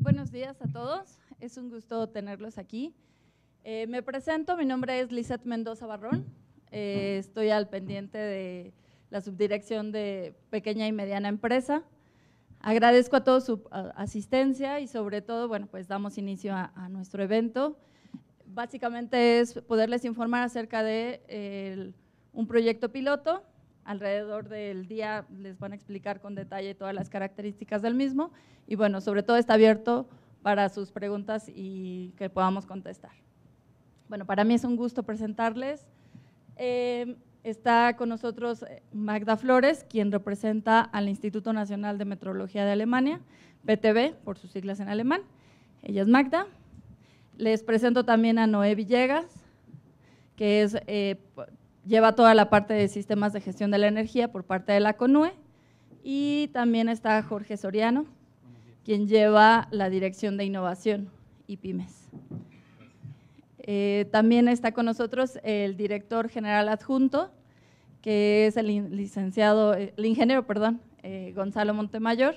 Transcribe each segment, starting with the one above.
Buenos días a todos, es un gusto tenerlos aquí. Eh, me presento, mi nombre es Lisette Mendoza Barrón, eh, estoy al pendiente de la subdirección de pequeña y mediana empresa. Agradezco a todos su asistencia y sobre todo, bueno, pues damos inicio a, nuestro evento. Básicamente es poderles informar acerca de un proyecto piloto alrededor del día les van a explicar con detalle todas las características del mismo y bueno, sobre todo está abierto para sus preguntas y que podamos contestar. Bueno, para mí es un gusto presentarles. Eh, está con nosotros eh, Magda Flores, quien representa al Instituto Nacional de Metrología de Alemania, PTB, por sus siglas en alemán. Ella es Magda. Les presento también a Noé Villegas, que es eh, lleva toda la parte de sistemas de gestión de la energía por parte de la CONUE y también está Jorge Soriano, quien lleva la dirección de innovación y pymes. Eh, también está con nosotros el director general adjunto, que es el licenciado, eh, el ingeniero, perdón, eh, Gonzalo Montemayor,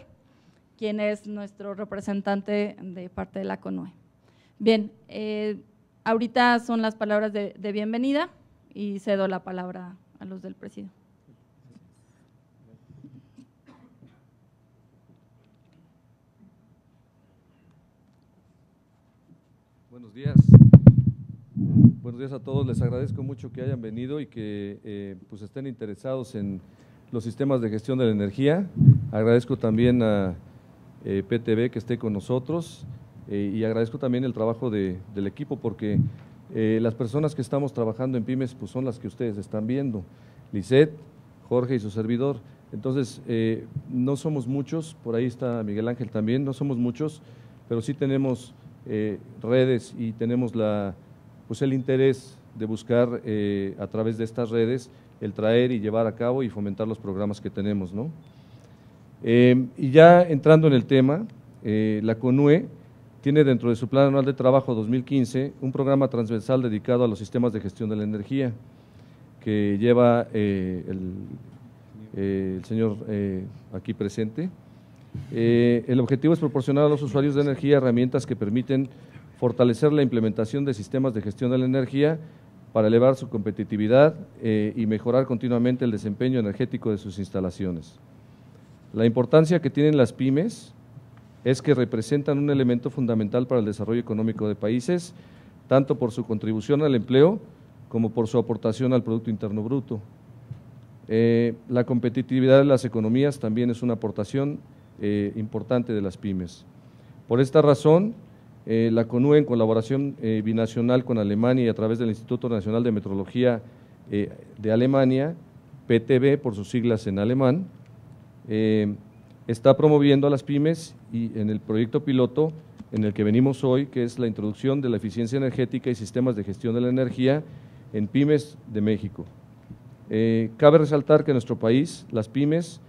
quien es nuestro representante de parte de la CONUE. Bien, ahorita son las palabras de bienvenida y cedo la palabra a los del presidio. Buenos días. Buenos días a todos. Les agradezco mucho que hayan venido y que eh, pues estén interesados en los sistemas de gestión de la energía. Agradezco también a eh, PTB que esté con nosotros eh, y agradezco también el trabajo de, del equipo porque eh, las personas que estamos trabajando en pymes pues son las que ustedes están viendo, Lisette, Jorge y su servidor. Entonces, eh, no somos muchos, por ahí está Miguel Ángel también, no somos muchos, pero sí tenemos eh, redes y tenemos la, pues el interés de buscar a través de estas redes el traer y llevar a cabo y fomentar los programas que tenemos. y ya entrando en el tema, la CONUE tiene dentro de su Plan Anual de Trabajo 2015 un programa transversal dedicado a los sistemas de gestión de la energía que lleva eh, eh, el, señor eh, aquí presente. el objetivo es proporcionar a los usuarios de energía herramientas que permiten fortalecer la implementación de sistemas de gestión de la energía para elevar su competitividad y mejorar continuamente el desempeño energético de sus instalaciones. La importancia que tienen las pymes es que representan un elemento fundamental para el desarrollo económico de países, tanto por su contribución al empleo como por su aportación al Producto Interno Bruto. Eh, la competitividad de las economías también es una aportación eh, importante de las pymes. Por esta razón, eh, la CONUE, en colaboración binacional con Alemania y a través del Instituto Nacional de Metrología de Alemania, PTB por sus siglas en alemán, está promoviendo a las pymes y en el proyecto piloto en el que venimos hoy, que es la introducción de la eficiencia energética y sistemas de gestión de la energía en pymes de México. Eh, cabe resaltar que en nuestro país las pymes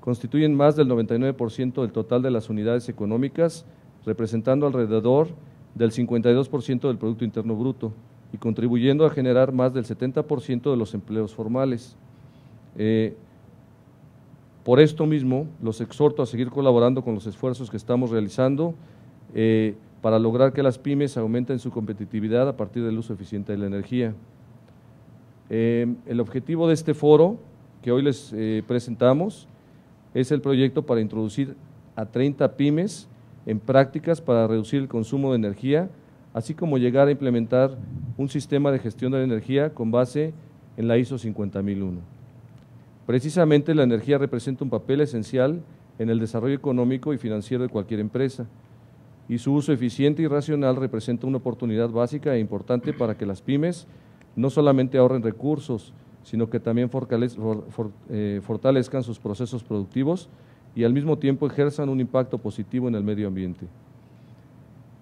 constituyen más del 99% del total de las unidades económicas, representando alrededor del 52% del Producto Interno Bruto y contribuyendo a generar más del 70% de los empleos formales. Eh, por esto mismo, los exhorto a seguir colaborando con los esfuerzos que estamos realizando eh, para lograr que las pymes aumenten su competitividad a partir del uso eficiente de la energía. Em, el objetivo de este foro que hoy les eh, presentamos es el proyecto para introducir a 30 pymes en prácticas para reducir el consumo de energía, así como llegar a implementar un sistema de gestión de la energía con base en la ISO 50001. Precisamente la energía representa un papel esencial en el desarrollo económico y financiero de cualquier empresa y su uso eficiente y racional representa una oportunidad básica e importante para que las pymes no solamente ahorren recursos, sino que también eh, fortalezcan sus procesos productivos y al mismo tiempo ejerzan un impacto positivo en el medio ambiente.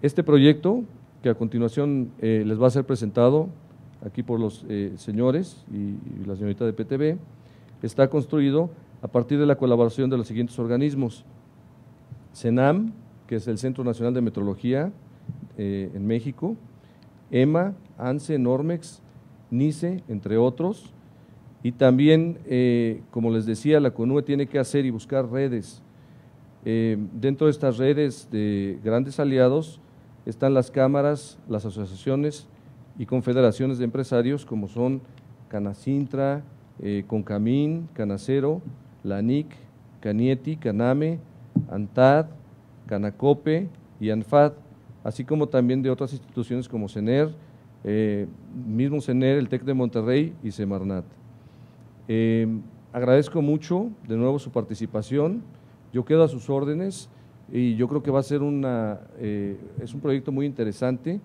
Este proyecto, que a continuación eh, les va a ser presentado aquí por los eh, señores y, la señorita de PTB, está construido a partir de la colaboración de los siguientes organismos. CENAM, que es el Centro Nacional de Metrología eh, en México, EMA, ANSE, Normex, NICE, entre otros. Y también, eh, como les decía, la CONUE tiene que hacer y buscar redes. Eh, dentro de estas redes de grandes aliados están las cámaras, las asociaciones y confederaciones de empresarios como son Canacintra, eh, Concamín, Canacero, LANIC, Canieti, Caname, ANTAD, Canacope y ANFAD, así como también de otras instituciones como CENER, eh, mismo CENER, el TEC de Monterrey y Semarnat. Eh, agradezco mucho de nuevo su participación, yo quedo a sus órdenes y yo creo que va a ser una, eh, es un proyecto muy interesante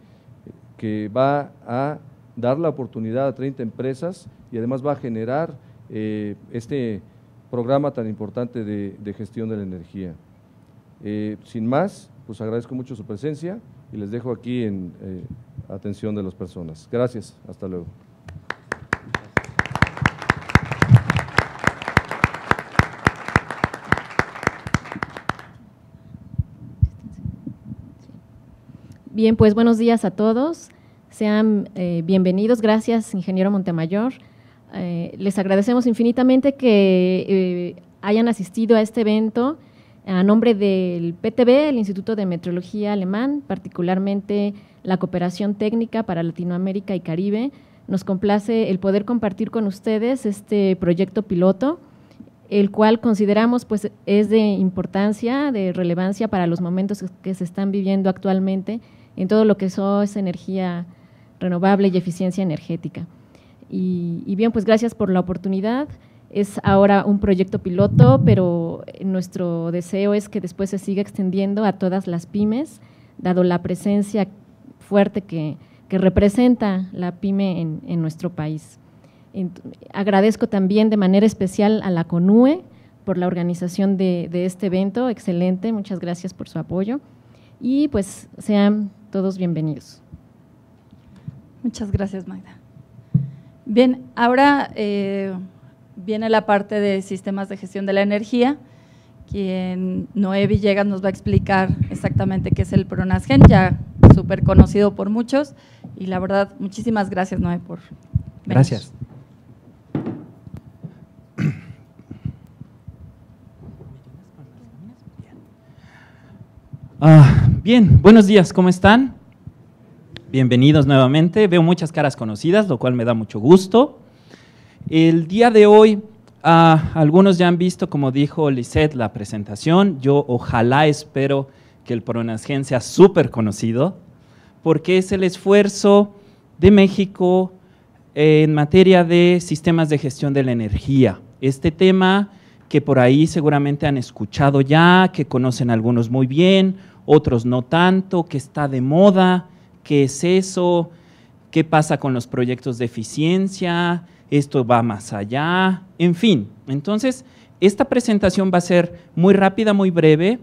que va a dar la oportunidad a 30 empresas y además va a generar eh, este programa tan importante de, gestión de la energía. Eh, sin más, pues agradezco mucho su presencia y les dejo aquí en eh, atención de las personas. Gracias, hasta luego. Bien, pues buenos días a todos. Sean eh, bienvenidos, gracias, ingeniero Montemayor. Eh, les agradecemos infinitamente que eh, hayan asistido a este evento a nombre del PTB, el Instituto de Meteorología Alemán, particularmente la Cooperación Técnica para Latinoamérica y Caribe. Nos complace el poder compartir con ustedes este proyecto piloto, el cual consideramos pues, es de importancia, de relevancia para los momentos que se están viviendo actualmente en todo lo que es energía renovable y eficiencia energética. Y, bien, pues gracias por la oportunidad. Es ahora un proyecto piloto, pero nuestro deseo es que después se siga extendiendo a todas las pymes, dado la presencia fuerte que, representa la pyme en, nuestro país. agradezco también de manera especial a la CONUE por la organización de este evento, excelente, muchas gracias por su apoyo y pues sean todos bienvenidos. Muchas gracias, Magda. Bien, ahora eh, viene la parte de sistemas de gestión de la energía. Quien Noé Villegas nos va a explicar exactamente qué es el Pronasgen, ya súper conocido por muchos. Y la verdad, muchísimas gracias, Noé, por venir. Gracias. Ah, bien, buenos días, ¿cómo están? Bienvenidos nuevamente. Veo muchas caras conocidas, lo cual me da mucho gusto. El día de hoy, ah, algunos ya han visto, como dijo Lisette, la presentación. Yo ojalá espero que el Pronasgen sea súper conocido, porque es el esfuerzo de México en materia de sistemas de gestión de la energía. Este tema que por ahí seguramente han escuchado ya, que conocen algunos muy bien, otros no tanto, que está de moda, ¿Qué es eso? ¿Qué pasa con los proyectos de eficiencia? ¿Esto va más allá? En fin, entonces esta presentación va a ser muy rápida, muy breve,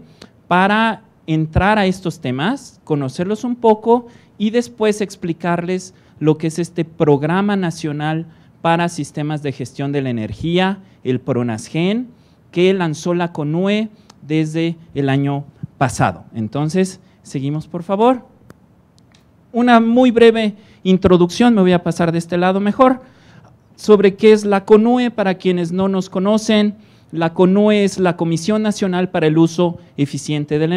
para entrar a estos temas, conocerlos un poco y después explicarles lo que es este Programa Nacional para Sistemas de Gestión de la Energía, el PRONASGEN, que lanzó la CONUE desde el año pasado. Entonces, seguimos por favor una muy breve introducción, me voy a pasar de este lado mejor, sobre qué es la CONUE para quienes no nos conocen. La CONUE es la Comisión Nacional para el Uso Eficiente de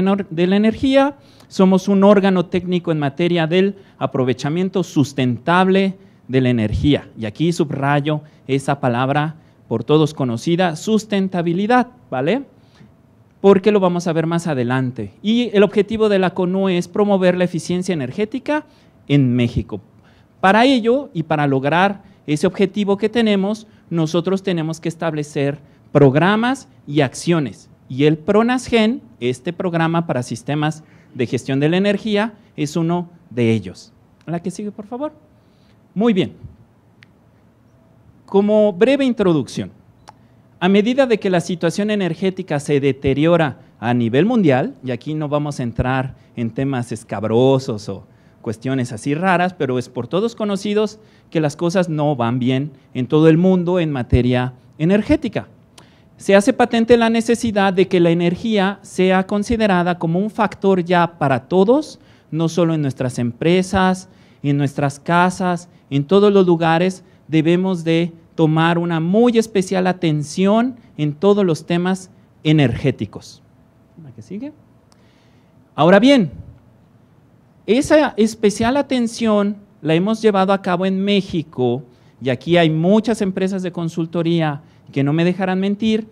la, Energía. Somos un órgano técnico en materia del aprovechamiento sustentable de la energía. Y aquí subrayo esa palabra por todos conocida, sustentabilidad, ¿vale? porque lo vamos a ver más adelante. Y el objetivo de la CONUE es promover la eficiencia energética en México. Para ello y para lograr ese objetivo que tenemos, nosotros tenemos que establecer programas y acciones. Y el PRONASGEN, este programa para sistemas de gestión de la energía, es uno de ellos. La que sigue, por favor. Muy bien. Como breve introducción, a medida de que la situación energética se deteriora a nivel mundial, y aquí no vamos a entrar en temas escabrosos o cuestiones así raras, pero es por todos conocidos que las cosas no van bien en todo el mundo en materia energética. Se hace patente la necesidad de que la energía sea considerada como un factor ya para todos, no solo en nuestras empresas, en nuestras casas, en todos los lugares debemos de tomar una muy especial atención en todos los temas energéticos. Ahora bien, esa especial atención la hemos llevado a cabo en México y aquí hay muchas empresas de consultoría que no me dejarán mentir,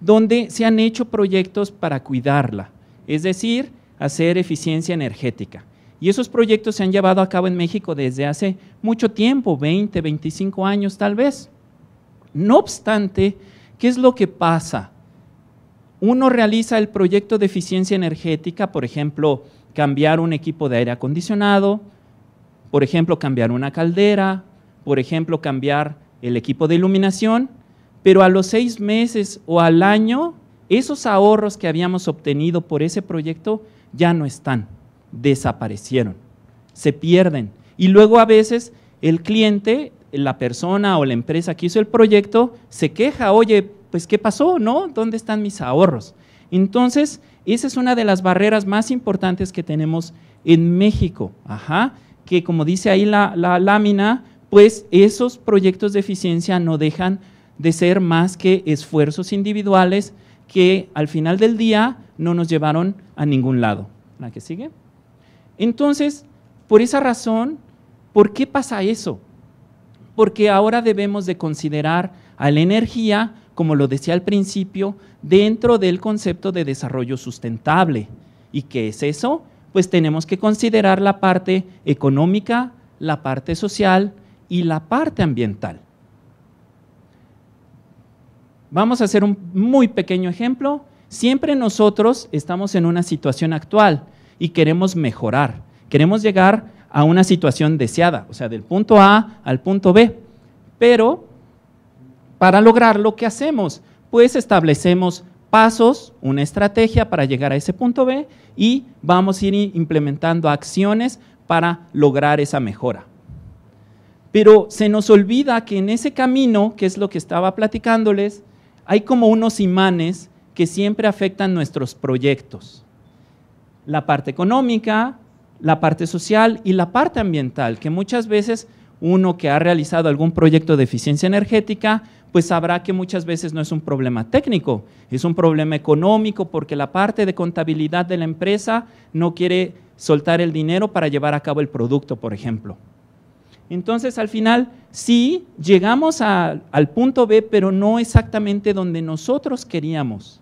donde se han hecho proyectos para cuidarla, es decir, hacer eficiencia energética. Y esos proyectos se han llevado a cabo en México desde hace mucho tiempo, 20, 25 años tal vez. No obstante, ¿qué es lo que pasa? Uno realiza el proyecto de eficiencia energética, por ejemplo, cambiar un equipo de aire acondicionado, por ejemplo, cambiar una caldera, por ejemplo, cambiar el equipo de iluminación, pero a los seis meses o al año, esos ahorros que habíamos obtenido por ese proyecto ya no están, desaparecieron, se pierden. Y luego a veces el cliente la persona o la empresa que hizo el proyecto se queja, oye, pues ¿qué pasó? ¿No? ¿Dónde están mis ahorros? Entonces, esa es una de las barreras más importantes que tenemos en México, Ajá, que como dice ahí la, la lámina, pues esos proyectos de eficiencia no dejan de ser más que esfuerzos individuales que al final del día no nos llevaron a ningún lado. ¿La que sigue? Entonces, por esa razón, ¿por qué pasa eso? porque ahora debemos de considerar a la energía, como lo decía al principio, dentro del concepto de desarrollo sustentable. ¿Y qué es eso? Pues tenemos que considerar la parte económica, la parte social y la parte ambiental. Vamos a hacer un muy pequeño ejemplo. Siempre nosotros estamos en una situación actual y queremos mejorar, queremos llegar a una situación deseada, o sea, del punto A al punto B. Pero para lograr lo que hacemos? Pues establecemos pasos, una estrategia para llegar a ese punto B y vamos a ir implementando acciones para lograr esa mejora. Pero se nos olvida que en ese camino, que es lo que estaba platicándoles, hay como unos imanes que siempre afectan nuestros proyectos. La parte económica, la parte social y la parte ambiental, que muchas veces uno que ha realizado algún proyecto de eficiencia energética, pues sabrá que muchas veces no es un problema técnico, es un problema económico porque la parte de contabilidad de la empresa no quiere soltar el dinero para llevar a cabo el producto, por ejemplo. Entonces, al final, sí, llegamos al punto B, pero no exactamente donde nosotros queríamos.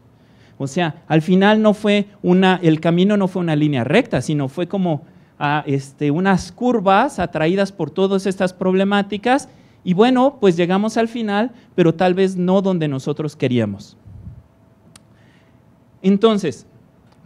O sea, al final no fue una, el camino no fue una línea recta, sino fue como ah, este, unas curvas atraídas por todas estas problemáticas y bueno, pues llegamos al final, pero tal vez no donde nosotros queríamos. Entonces,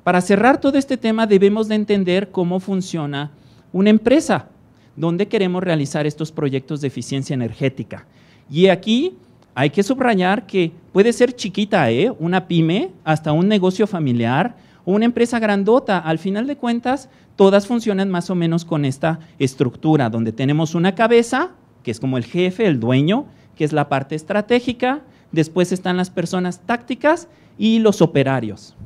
para cerrar todo este tema debemos de entender cómo funciona una empresa, donde queremos realizar estos proyectos de eficiencia energética. Y aquí hay que subrayar que puede ser chiquita, ¿eh? una pyme, hasta un negocio familiar una empresa grandota. Al final de cuentas, todas funcionan más o menos con esta estructura, donde tenemos una cabeza, que es como el jefe, el dueño, que es la parte estratégica, después están las personas tácticas y los operarios.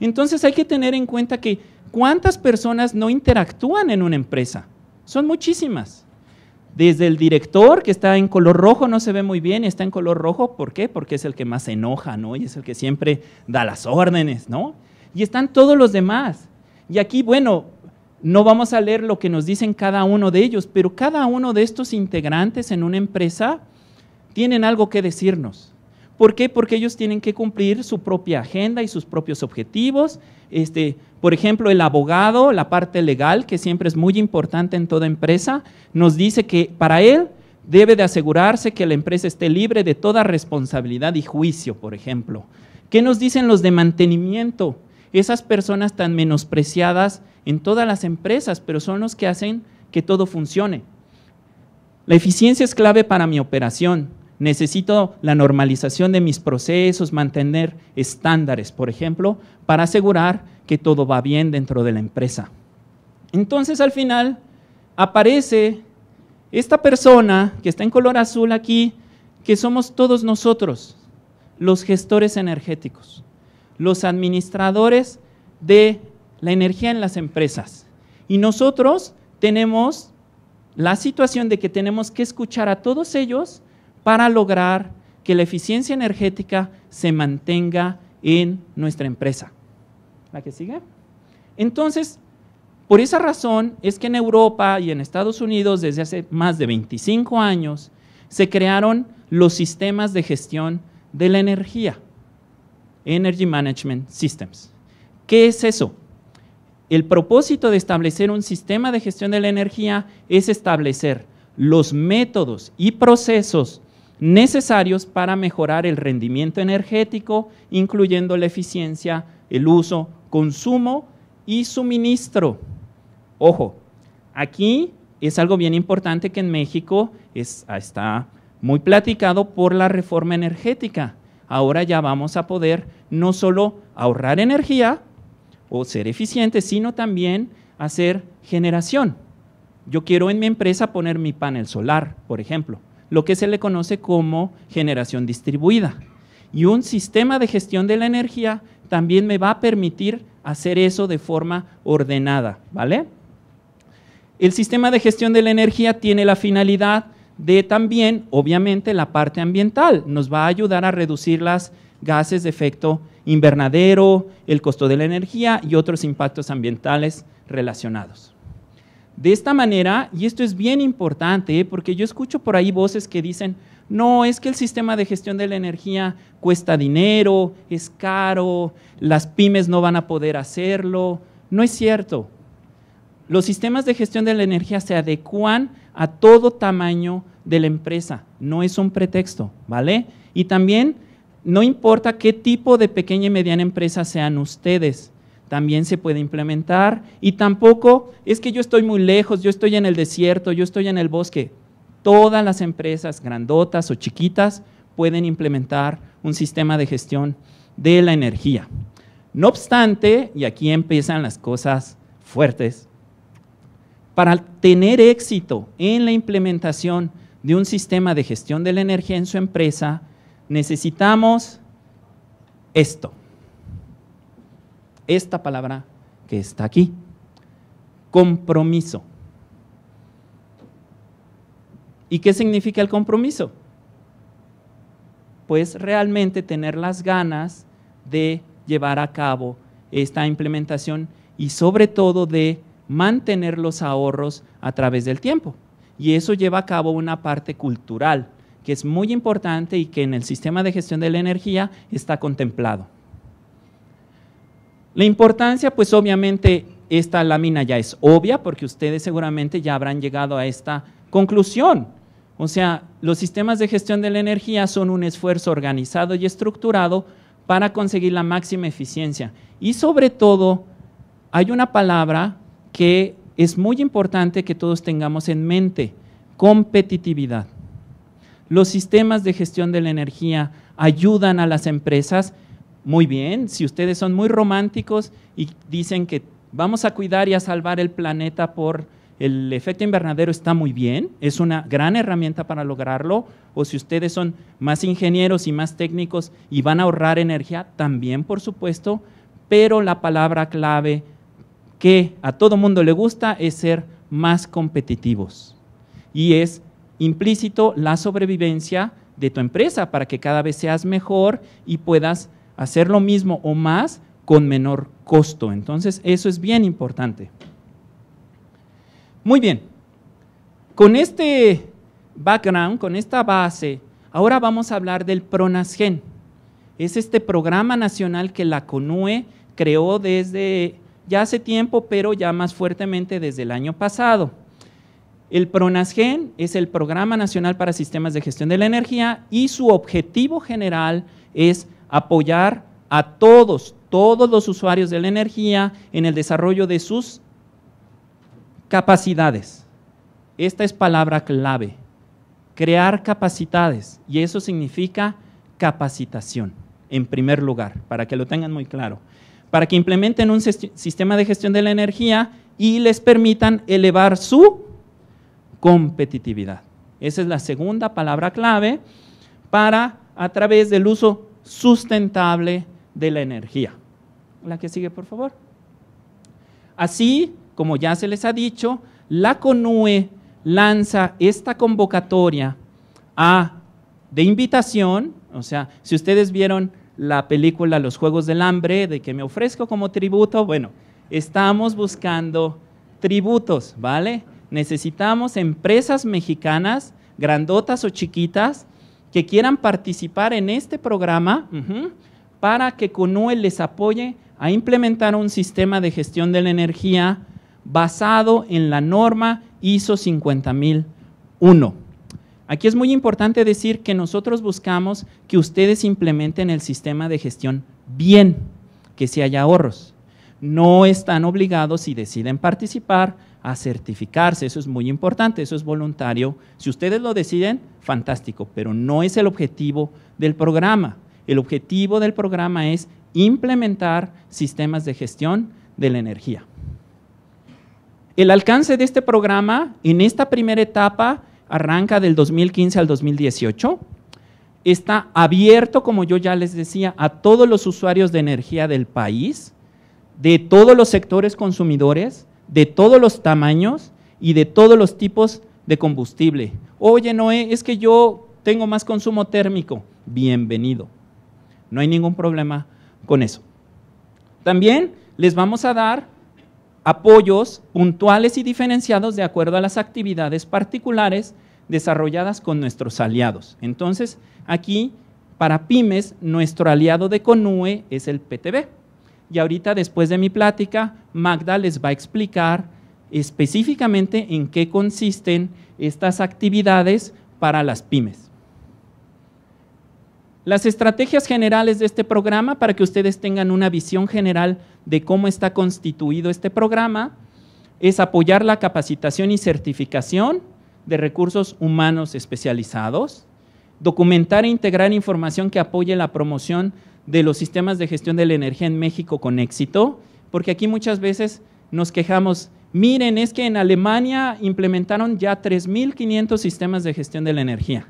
Entonces hay que tener en cuenta que cuántas personas no interactúan en una empresa. Son muchísimas desde el director, que está en color rojo, no se ve muy bien, está en color rojo, ¿por qué? Porque es el que más se enoja, ¿no? Y es el que siempre da las órdenes, ¿no? Y están todos los demás. Y aquí, bueno, no vamos a leer lo que nos dicen cada uno de ellos, pero cada uno de estos integrantes en una empresa tienen algo que decirnos. ¿Por qué? Porque ellos tienen que cumplir su propia agenda y sus propios objetivos. Este, por ejemplo, el abogado, la parte legal, que siempre es muy importante en toda empresa, nos dice que para él debe de asegurarse que la empresa esté libre de toda responsabilidad y juicio, por ejemplo. ¿Qué nos dicen los de mantenimiento? Esas personas tan menospreciadas en todas las empresas, pero son los que hacen que todo funcione. La eficiencia es clave para mi operación. Necesito la normalización de mis procesos, mantener estándares, por ejemplo, para asegurar que todo va bien dentro de la empresa. Entonces al final aparece esta persona que está en color azul aquí, que somos todos nosotros, los gestores energéticos, los administradores de la energía en las empresas. Y nosotros tenemos la situación de que tenemos que escuchar a todos ellos para lograr que la eficiencia energética se mantenga en nuestra empresa. ¿La que sigue? Entonces, por esa razón es que en Europa y en Estados Unidos desde hace más de 25 años se crearon los sistemas de gestión de la energía, Energy Management Systems. ¿Qué es eso? El propósito de establecer un sistema de gestión de la energía es establecer los métodos y procesos necesarios para mejorar el rendimiento energético, incluyendo la eficiencia, el uso, consumo y suministro. Ojo, aquí es algo bien importante que en México está muy platicado por la reforma energética. Ahora ya vamos a poder no solo ahorrar energía o ser eficientes, sino también hacer generación. Yo quiero en mi empresa poner mi panel solar, por ejemplo lo que se le conoce como generación distribuida. Y un sistema de gestión de la energía también me va a permitir hacer eso de forma ordenada, ¿vale? El sistema de gestión de la energía tiene la finalidad de también, obviamente, la parte ambiental. Nos va a ayudar a reducir las gases de efecto invernadero, el costo de la energía y otros impactos ambientales relacionados. De esta manera, y esto es bien importante, ¿eh? porque yo escucho por ahí voces que dicen, no, es que el sistema de gestión de la energía cuesta dinero, es caro, las pymes no van a poder hacerlo. No es cierto. Los sistemas de gestión de la energía se adecuan a todo tamaño de la empresa, no es un pretexto, ¿vale? Y también no importa qué tipo de pequeña y mediana empresa sean ustedes, también se puede implementar. Y tampoco es que yo estoy muy lejos, yo estoy en el desierto, yo estoy en el bosque. Todas las empresas, grandotas o chiquitas, pueden implementar un sistema de gestión de la energía. No obstante, y aquí empiezan las cosas fuertes, para tener éxito en la implementación de un sistema de gestión de la energía en su empresa, necesitamos esto esta palabra que está aquí. Compromiso. ¿Y qué significa el compromiso? Pues realmente tener las ganas de llevar a cabo esta implementación y sobre todo de mantener los ahorros a través del tiempo. Y eso lleva a cabo una parte cultural que es muy importante y que en el sistema de gestión de la energía está contemplado. La importancia, pues obviamente esta lámina ya es obvia porque ustedes seguramente ya habrán llegado a esta conclusión. O sea, los sistemas de gestión de la energía son un esfuerzo organizado y estructurado para conseguir la máxima eficiencia. Y sobre todo, hay una palabra que es muy importante que todos tengamos en mente, competitividad. Los sistemas de gestión de la energía ayudan a las empresas muy bien, si ustedes son muy románticos y dicen que vamos a cuidar y a salvar el planeta por el efecto invernadero está muy bien, es una gran herramienta para lograrlo, o si ustedes son más ingenieros y más técnicos y van a ahorrar energía, también por supuesto, pero la palabra clave que a todo mundo le gusta es ser más competitivos. Y es implícito la sobrevivencia de tu empresa para que cada vez seas mejor y puedas hacer lo mismo o más con menor costo. Entonces, eso es bien importante. Muy bien, con este background, con esta base, ahora vamos a hablar del PRONASGEN. Es este programa nacional que la CONUE creó desde ya hace tiempo, pero ya más fuertemente desde el año pasado. El PRONASGEN es el Programa Nacional para Sistemas de Gestión de la Energía y su objetivo general es apoyar a todos, todos los usuarios de la energía en el desarrollo de sus capacidades. Esta es palabra clave, crear capacidades, y eso significa capacitación, en primer lugar, para que lo tengan muy claro, para que implementen un sistema de gestión de la energía y les permitan elevar su competitividad. Esa es la segunda palabra clave para, a través del uso sustentable de la energía. La que sigue, por favor. Así, como ya se les ha dicho, la CONUE lanza esta convocatoria a, de invitación, o sea, si ustedes vieron la película Los Juegos del Hambre, de que me ofrezco como tributo, bueno, estamos buscando tributos, ¿vale? Necesitamos empresas mexicanas, grandotas o chiquitas, que quieran participar en este programa para que CONUE les apoye a implementar un sistema de gestión de la energía basado en la norma ISO 50001. Aquí es muy importante decir que nosotros buscamos que ustedes implementen el sistema de gestión bien, que si hay ahorros. No están obligados, si deciden participar, a certificarse, eso es muy importante, eso es voluntario. Si ustedes lo deciden, fantástico, pero no es el objetivo del programa. El objetivo del programa es implementar sistemas de gestión de la energía. El alcance de este programa en esta primera etapa arranca del 2015 al 2018. Está abierto, como yo ya les decía, a todos los usuarios de energía del país, de todos los sectores consumidores, de todos los tamaños y de todos los tipos de combustible. Oye, Noé, es que yo tengo más consumo térmico. Bienvenido. No hay ningún problema con eso. También les vamos a dar apoyos puntuales y diferenciados de acuerdo a las actividades particulares desarrolladas con nuestros aliados. Entonces, aquí, para pymes, nuestro aliado de CONUE es el PTB y ahorita después de mi plática, Magda les va a explicar específicamente en qué consisten estas actividades para las pymes. Las estrategias generales de este programa, para que ustedes tengan una visión general de cómo está constituido este programa, es apoyar la capacitación y certificación de recursos humanos especializados, documentar e integrar información que apoye la promoción de los sistemas de gestión de la energía en México con éxito, porque aquí muchas veces nos quejamos, miren, es que en Alemania implementaron ya 3.500 sistemas de gestión de la energía.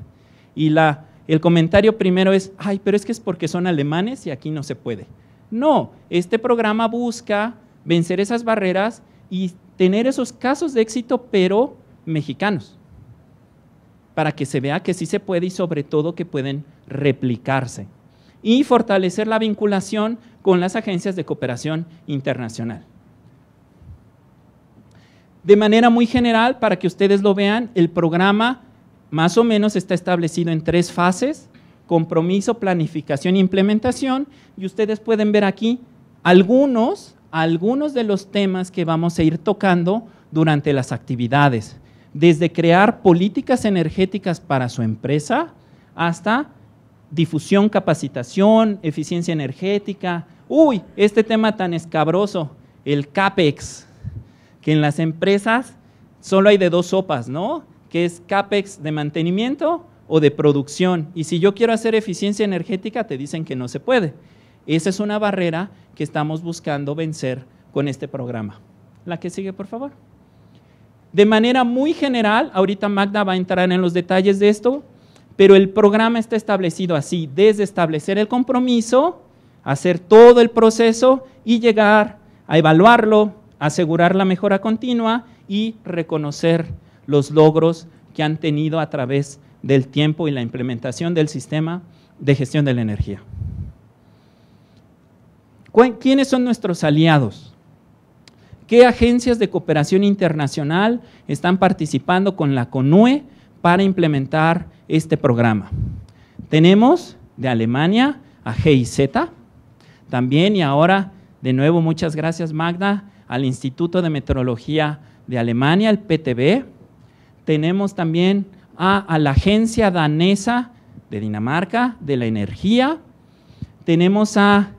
Y la, el comentario primero es, ay, pero es que es porque son alemanes y aquí no se puede. No, este programa busca vencer esas barreras y tener esos casos de éxito, pero mexicanos, para que se vea que sí se puede y sobre todo que pueden replicarse y fortalecer la vinculación con las agencias de cooperación internacional. De manera muy general, para que ustedes lo vean, el programa más o menos está establecido en tres fases, compromiso, planificación e implementación, y ustedes pueden ver aquí algunos, algunos de los temas que vamos a ir tocando durante las actividades, desde crear políticas energéticas para su empresa hasta difusión, capacitación, eficiencia energética. Uy, este tema tan escabroso, el CAPEX, que en las empresas solo hay de dos sopas, ¿no? Que es CAPEX de mantenimiento o de producción. Y si yo quiero hacer eficiencia energética, te dicen que no se puede. Esa es una barrera que estamos buscando vencer con este programa. La que sigue, por favor. De manera muy general, ahorita Magda va a entrar en los detalles de esto, pero el programa está establecido así, desde establecer el compromiso, hacer todo el proceso y llegar a evaluarlo, asegurar la mejora continua y reconocer los logros que han tenido a través del tiempo y la implementación del sistema de gestión de la energía. ¿Quiénes son nuestros aliados? ¿Qué agencias de cooperación internacional están participando con la CONUE para implementar este programa. Tenemos de Alemania a GIZ, también y ahora de nuevo muchas gracias Magda al Instituto de Meteorología de Alemania, el PTB. Tenemos también a, a la Agencia Danesa de Dinamarca de la Energía. Tenemos a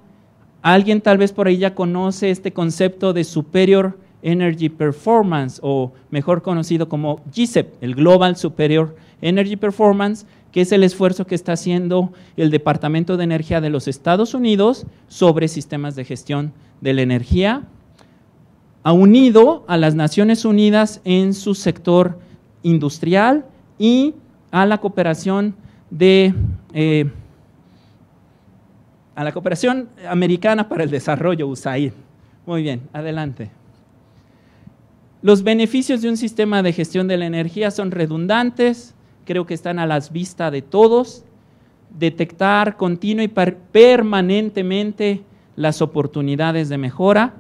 alguien tal vez por ahí ya conoce este concepto de Superior Energy Performance, o mejor conocido como GSEP, el Global Superior Energy Performance, que es el esfuerzo que está haciendo el Departamento de Energía de los Estados Unidos sobre sistemas de gestión de la energía, ha unido a las Naciones Unidas en su sector industrial y a la cooperación de eh, a la cooperación americana para el desarrollo USAID. Muy bien, adelante. Los beneficios de un sistema de gestión de la energía son redundantes, creo que están a las vistas de todos. Detectar continuamente y permanentemente las oportunidades de mejora,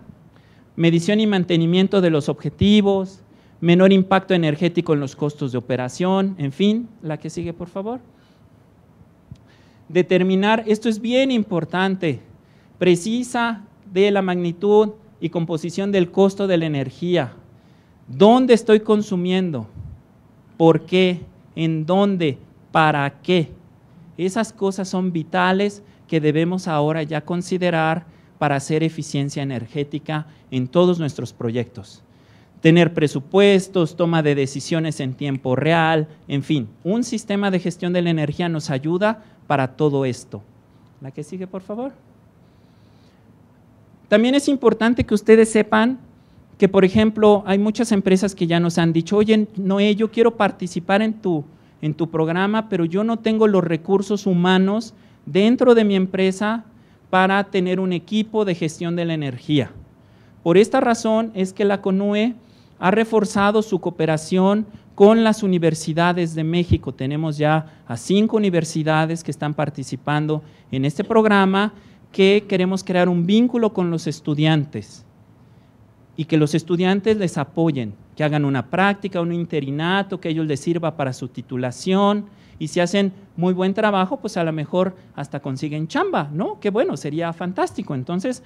medición y mantenimiento de los objetivos, menor impacto energético en los costos de operación, en fin, la que sigue, por favor. Determinar, esto es bien importante, precisa de la magnitud y composición del costo de la energía, ¿Dónde estoy consumiendo? ¿Por qué? ¿En dónde? ¿Para qué? Esas cosas son vitales que debemos ahora ya considerar para hacer eficiencia energética en todos nuestros proyectos. Tener presupuestos, toma de decisiones en tiempo real, en fin, un sistema de gestión de la energía nos ayuda para todo esto. La que sigue, por favor. También es importante que ustedes sepan que, por ejemplo, hay muchas empresas que ya nos han dicho, oye, Noé, yo quiero participar en tu, programa, pero yo no tengo los recursos humanos dentro de mi empresa para tener un equipo de gestión de la energía. Por esta razón es que la CONUE ha reforzado su cooperación con las universidades de México. Tenemos ya a cinco universidades que están participando en este programa que queremos crear un vínculo con los estudiantes y que los estudiantes les apoyen, que hagan una práctica, un interinato, que ellos les sirva para su titulación y si hacen muy buen trabajo, pues a lo mejor hasta consiguen chamba, ¿no? Qué bueno, sería fantástico. Entonces,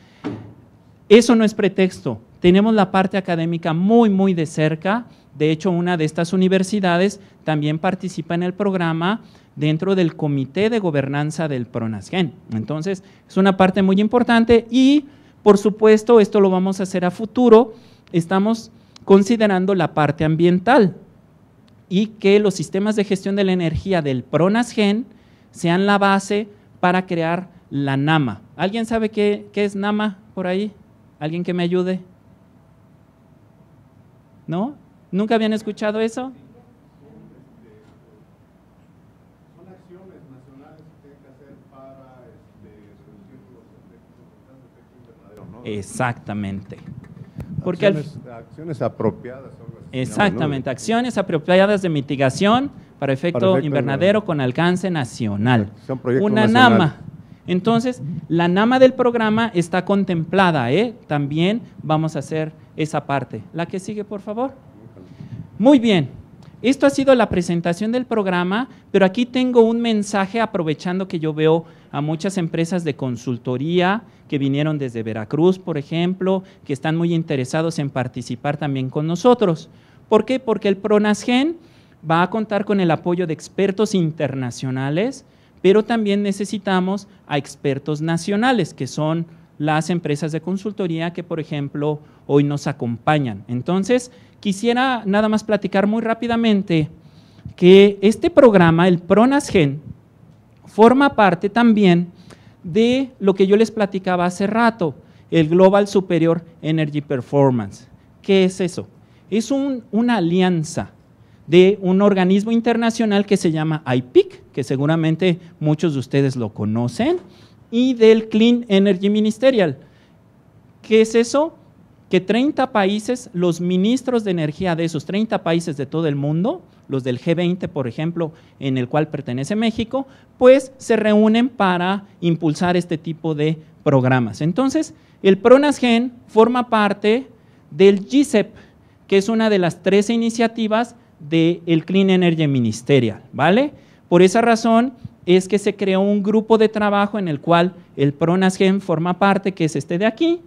eso no es pretexto. Tenemos la parte académica muy, muy de cerca. De hecho, una de estas universidades también participa en el programa dentro del Comité de Gobernanza del PRONASGEN. E Entonces, es una parte muy importante y por supuesto, esto lo vamos a hacer a futuro. Estamos considerando la parte ambiental y que los sistemas de gestión de la energía del PRONASGEN sean la base para crear la NAMA. ¿Alguien sabe qué, es NAMA por ahí? ¿Alguien que me ayude? ¿No? ¿Nunca habían escuchado eso? Exactamente. Porque acciones, apropiadas. Exactamente, acciones apropiadas de mitigación para efecto, invernadero con alcance nacional. Una NAMA. Entonces, la NAMA del programa está contemplada, ¿eh? También vamos a hacer esa parte. La que sigue, por favor. Muy bien. Esto ha sido la presentación del programa, pero aquí tengo un mensaje aprovechando que yo veo a muchas empresas de consultoría, que vinieron desde Veracruz, por ejemplo, que están muy interesados en participar también con nosotros. ¿Por qué? Porque el PRONASGEN va a contar con el apoyo de expertos internacionales, pero también necesitamos a expertos nacionales, que son las empresas de consultoría que, por ejemplo, hoy nos acompañan. Entonces, quisiera nada más platicar muy rápidamente que este programa, el PRONASGEN, forma parte también de lo que yo les platicaba hace rato, el Global Superior Energy Performance. ¿Qué es eso? Es una alianza de un organismo internacional que se llama IPIC, que seguramente muchos de ustedes lo conocen, y del Clean Energy Ministerial. ¿Qué es eso? Que 30 países, los ministros de energía de esos 30 países de todo el mundo, los del G20, por ejemplo, en el cual pertenece México, pues se reúnen para impulsar este tipo de programas. Entonces, el PRONASGEN e forma parte del GISEP, que es una de las 13 iniciativas del Clean Energy Ministerial, ¿vale? Por esa razón es que se creó un grupo de trabajo en el cual el PRONASGEN e forma parte, que es este de aquí,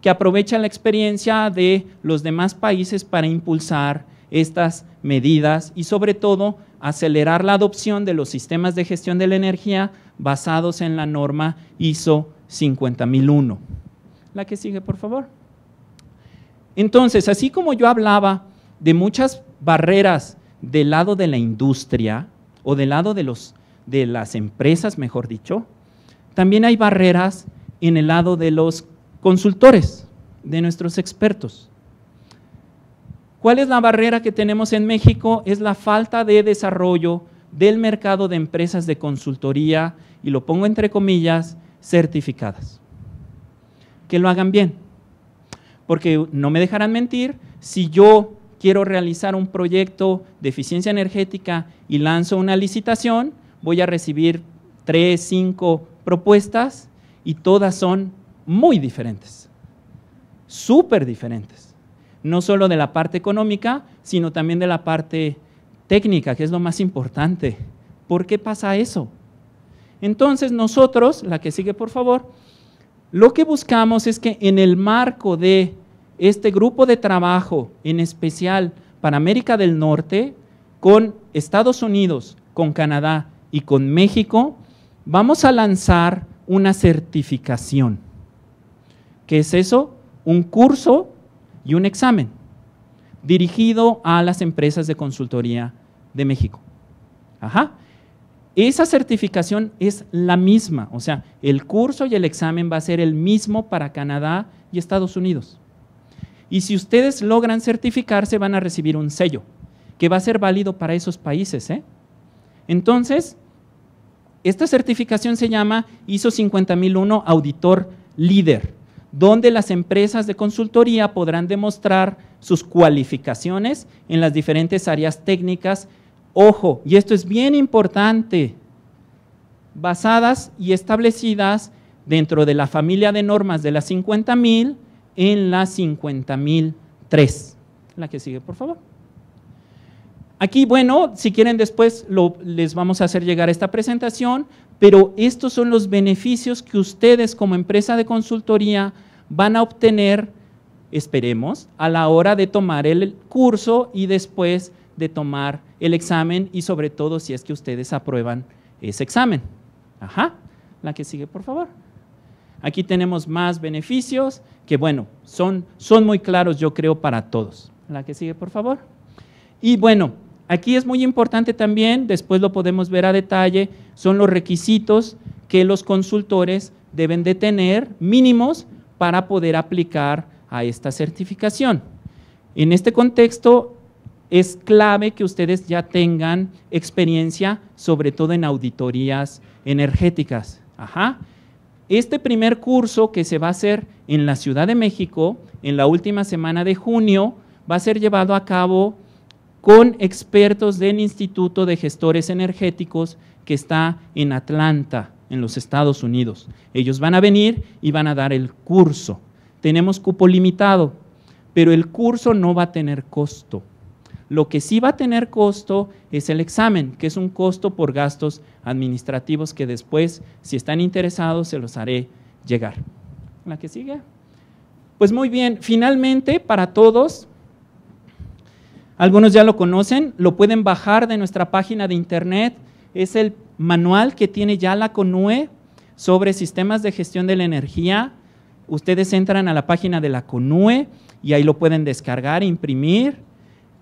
que aprovecha la experiencia de los demás países para impulsar estas medidas y sobre todo acelerar la adopción de los sistemas de gestión de la energía basados en la norma ISO 50001. La que sigue, por favor. Entonces, así como yo hablaba de muchas barreras del lado de la industria o del lado de, los, de las empresas, mejor dicho, también hay barreras en el lado de los consultores, de nuestros expertos. ¿Cuál es la barrera que tenemos en México? Es la falta de desarrollo del mercado de empresas de consultoría, y lo pongo entre comillas, certificadas. Que lo hagan bien. Porque no me dejarán mentir, si yo quiero realizar un proyecto de eficiencia energética y lanzo una licitación, voy a recibir tres, cinco propuestas y todas son muy diferentes, súper diferentes no solo de la parte económica, sino también de la parte técnica, que es lo más importante. ¿Por qué pasa eso? Entonces nosotros, la que sigue por favor, lo que buscamos es que en el marco de este grupo de trabajo, en especial para América del Norte, con Estados Unidos, con Canadá y con México, vamos a lanzar una certificación. ¿Qué es eso? Un curso y un examen dirigido a las empresas de consultoría de México. Ajá. Esa certificación es la misma, o sea, el curso y el examen va a ser el mismo para Canadá y Estados Unidos. Y si ustedes logran certificarse, van a recibir un sello que va a ser válido para esos países. ¿eh? Entonces, esta certificación se llama ISO 50001 Auditor Líder donde las empresas de consultoría podrán demostrar sus cualificaciones en las diferentes áreas técnicas. Ojo, y esto es bien importante, basadas y establecidas dentro de la familia de normas de las 50.000 en la 50.003. La que sigue, por favor. Aquí, bueno, si quieren después les vamos a hacer llegar esta presentación pero estos son los beneficios que ustedes como empresa de consultoría van a obtener, esperemos, a la hora de tomar el curso y después de tomar el examen y sobre todo si es que ustedes aprueban ese examen. Ajá, la que sigue, por favor. Aquí tenemos más beneficios que, bueno, son, son muy claros, yo creo, para todos. La que sigue, por favor. Y bueno, Aquí es muy importante también, después lo podemos ver a detalle, son los requisitos que los consultores deben de tener mínimos para poder aplicar a esta certificación. En este contexto es clave que ustedes ya tengan experiencia, sobre todo en auditorías energéticas. Ajá. Este primer curso que se va a hacer en la Ciudad de México en la última semana de junio va a ser llevado a cabo con expertos del Instituto de Gestores Energéticos que está en Atlanta, en los Estados Unidos. Ellos van a venir y van a dar el curso. Tenemos cupo limitado, pero el curso no va a tener costo. Lo que sí va a tener costo es el examen, que es un costo por gastos administrativos que después, si están interesados, se los haré llegar. La que sigue. Pues muy bien, finalmente para todos algunos ya lo conocen, lo pueden bajar de nuestra página de internet. Es el manual que tiene ya la CONUE sobre sistemas de gestión de la energía. Ustedes entran a la página de la CONUE y ahí lo pueden descargar, imprimir.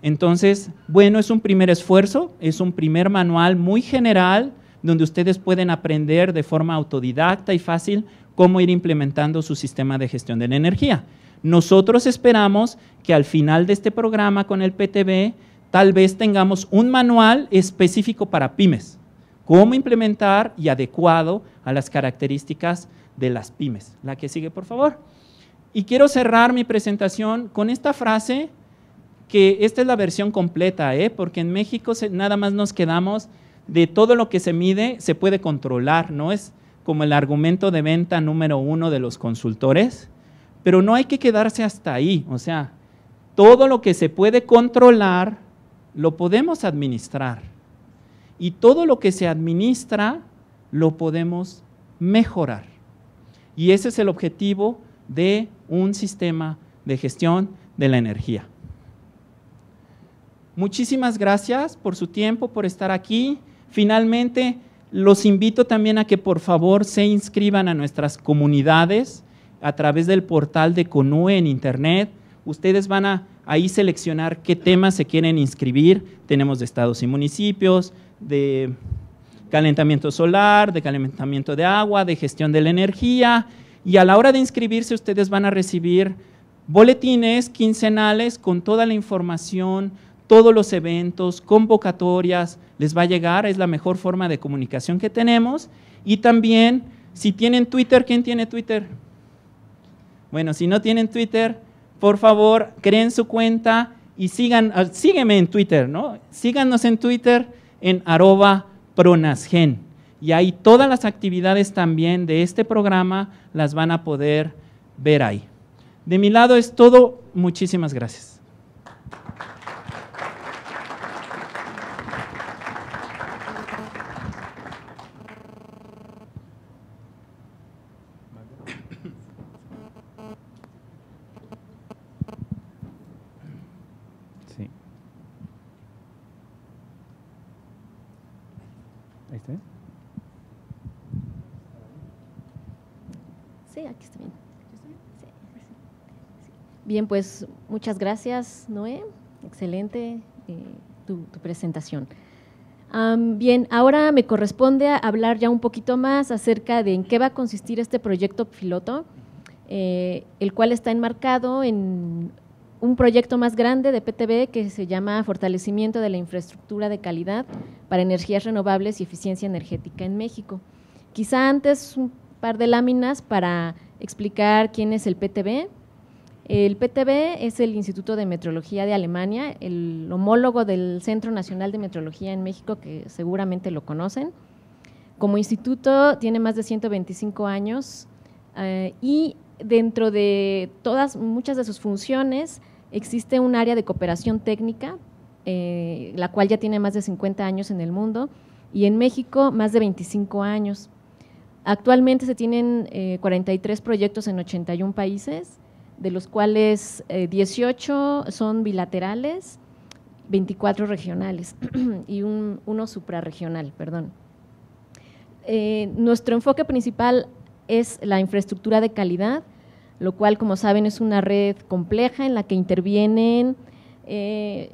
Entonces, bueno, es un primer esfuerzo, es un primer manual muy general donde ustedes pueden aprender de forma autodidacta y fácil cómo ir implementando su sistema de gestión de la energía. Nosotros esperamos que al final de este programa con el PTB, tal vez tengamos un manual específico para pymes, cómo implementar y adecuado a las características de las pymes. La que sigue, por favor. Y quiero cerrar mi presentación con esta frase, que esta es la versión completa, ¿eh? porque en México nada más nos quedamos de todo lo que se mide, se puede controlar, no es como el argumento de venta número uno de los consultores, pero no hay que quedarse hasta ahí, o sea, todo lo que se puede controlar lo podemos administrar. Y todo lo que se administra lo podemos mejorar. Y ese es el objetivo de un sistema de gestión de la energía. Muchísimas gracias por su tiempo, por estar aquí. Finalmente, los invito también a que por favor se inscriban a nuestras comunidades a través del portal de CONUE en internet. Ustedes van a ahí seleccionar qué temas se quieren inscribir. Tenemos de estados y municipios, de calentamiento solar, de calentamiento de agua, de gestión de la energía. Y a la hora de inscribirse ustedes van a recibir boletines quincenales con toda la información, todos los eventos, convocatorias, les va a llegar, es la mejor forma de comunicación que tenemos. Y también, si tienen Twitter, ¿quién tiene Twitter? Bueno, si no tienen Twitter, por favor, creen su cuenta y sigan, ah, sígueme en Twitter, ¿no? Síganos en Twitter en arroba pronasgen. Y ahí todas las actividades también de este programa las van a poder ver ahí. De mi lado es todo. Muchísimas gracias. Bien, pues muchas gracias, Noé. Excelente eh, tu, presentación. bien, ahora me corresponde hablar ya un poquito más acerca de en qué va a consistir este proyecto piloto, eh, el cual está enmarcado en un proyecto más grande de PTB que se llama Fortalecimiento de la Infraestructura de Calidad para Energías Renovables y Eficiencia Energética en México. Quizá antes un par de láminas para explicar quién es el PTB el PTB es el Instituto de Metrología de Alemania, el homólogo del Centro Nacional de Metrología en México, que seguramente lo conocen. Como instituto tiene más de 125 años eh, y dentro de todas, muchas de sus funciones, existe un área de cooperación técnica, eh, la cual ya tiene más de 50 años en el mundo y en México más de 25 años. Actualmente se tienen 43 eh, proyectos en 81 países de los cuales 18 eh, son bilaterales, 24 regionales y uno suprarregional, perdón. Eh, nuestro enfoque principal es la infraestructura de calidad, lo cual, como saben, es una red compleja en la que intervienen eh,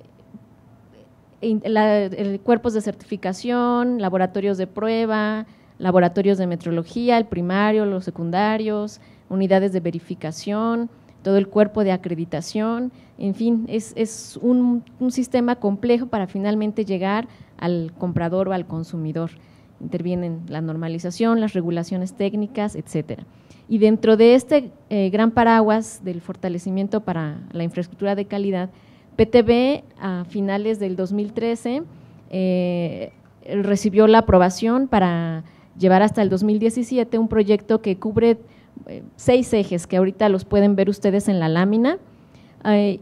cuerpos de certificación, laboratorios de prueba, laboratorios de metrología, el primario, los secundarios, unidades de verificación, todo el cuerpo de acreditación, en fin, es, un, sistema complejo para finalmente llegar al comprador o al consumidor. Intervienen la normalización, las regulaciones técnicas, etcétera. Y dentro de este eh, gran paraguas del fortalecimiento para la infraestructura de calidad, PTB a finales del 2013 eh, recibió la aprobación para llevar hasta el 2017 un proyecto que cubre eh, seis ejes que ahorita los pueden ver ustedes en la lámina. Eh,